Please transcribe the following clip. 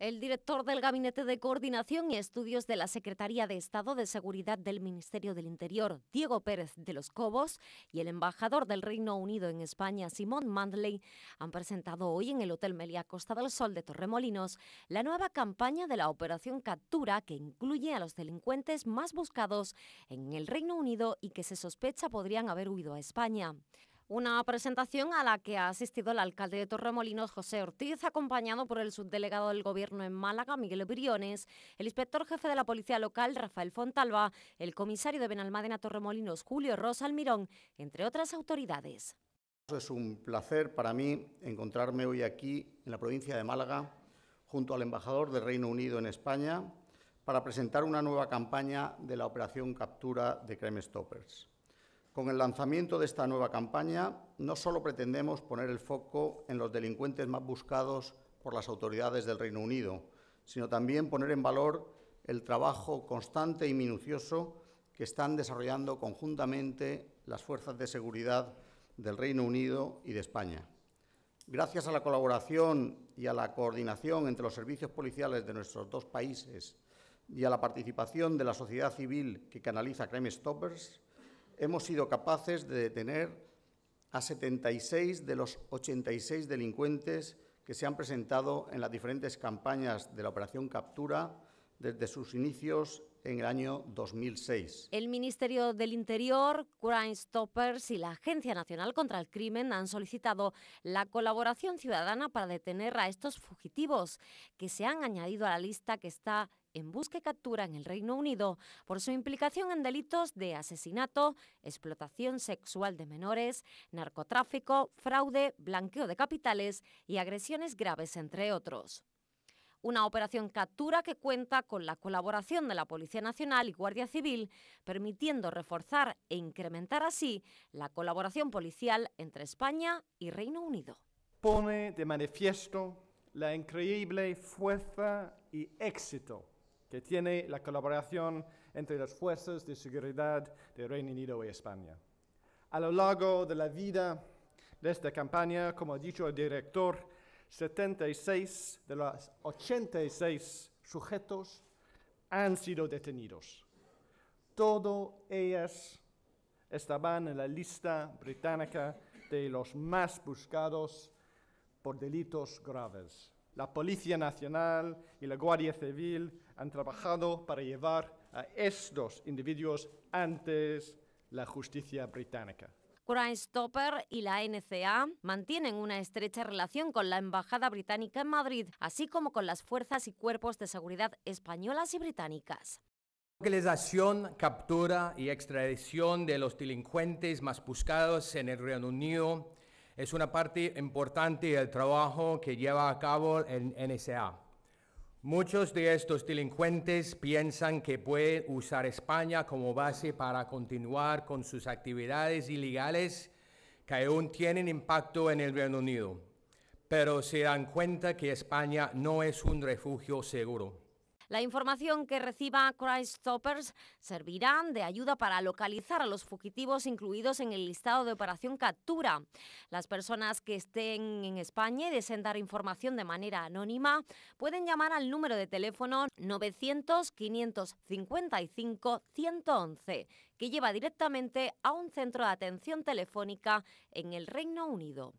El director del Gabinete de Coordinación y Estudios de la Secretaría de Estado de Seguridad del Ministerio del Interior, Diego Pérez de los Cobos, y el embajador del Reino Unido en España, Simón Mandley, han presentado hoy en el Hotel Meliá Costa del Sol de Torremolinos la nueva campaña de la Operación Captura que incluye a los delincuentes más buscados en el Reino Unido y que se sospecha podrían haber huido a España. Una presentación a la que ha asistido el alcalde de Torremolinos, José Ortiz, acompañado por el subdelegado del Gobierno en Málaga, Miguel Briones, el inspector jefe de la Policía Local, Rafael Fontalba, el comisario de Benalmádena Torremolinos, Julio Rosa Almirón, entre otras autoridades. Es un placer para mí encontrarme hoy aquí en la provincia de Málaga junto al embajador del Reino Unido en España para presentar una nueva campaña de la operación captura de Crime Stoppers. Con el lanzamiento de esta nueva campaña, no solo pretendemos poner el foco en los delincuentes más buscados por las autoridades del Reino Unido, sino también poner en valor el trabajo constante y minucioso que están desarrollando conjuntamente las fuerzas de seguridad del Reino Unido y de España. Gracias a la colaboración y a la coordinación entre los servicios policiales de nuestros dos países y a la participación de la sociedad civil que canaliza Crime Stoppers, hemos sido capaces de detener a 76 de los 86 delincuentes que se han presentado en las diferentes campañas de la Operación Captura desde sus inicios en el año 2006. El Ministerio del Interior, Crime Stoppers y la Agencia Nacional contra el Crimen han solicitado la colaboración ciudadana para detener a estos fugitivos, que se han añadido a la lista que está en busca y captura en el Reino Unido por su implicación en delitos de asesinato, explotación sexual de menores, narcotráfico, fraude, blanqueo de capitales y agresiones graves, entre otros. Una operación captura que cuenta con la colaboración de la Policía Nacional y Guardia Civil, permitiendo reforzar e incrementar así la colaboración policial entre España y Reino Unido. Pone de manifiesto la increíble fuerza y éxito que tiene la colaboración entre las fuerzas de seguridad del Reino Unido y España. A lo largo de la vida de esta campaña, como ha dicho el director, 76 de los 86 sujetos han sido detenidos. Todos ellas estaban en la lista británica de los más buscados por delitos graves. La Policía Nacional y la Guardia Civil han trabajado para llevar a estos individuos antes la justicia británica. Crime Stopper y la NCA mantienen una estrecha relación con la Embajada Británica en Madrid, así como con las fuerzas y cuerpos de seguridad españolas y británicas. La localización, captura y extradición de los delincuentes más buscados en el Reino Unido es una parte importante del trabajo que lleva a cabo el NSA. Muchos de estos delincuentes piensan que pueden usar España como base para continuar con sus actividades ilegales que aún tienen impacto en el Reino Unido, pero se dan cuenta que España no es un refugio seguro. La información que reciba stoppers servirá de ayuda para localizar a los fugitivos incluidos en el listado de operación captura. Las personas que estén en España y deseen dar información de manera anónima pueden llamar al número de teléfono 900 555 111 que lleva directamente a un centro de atención telefónica en el Reino Unido.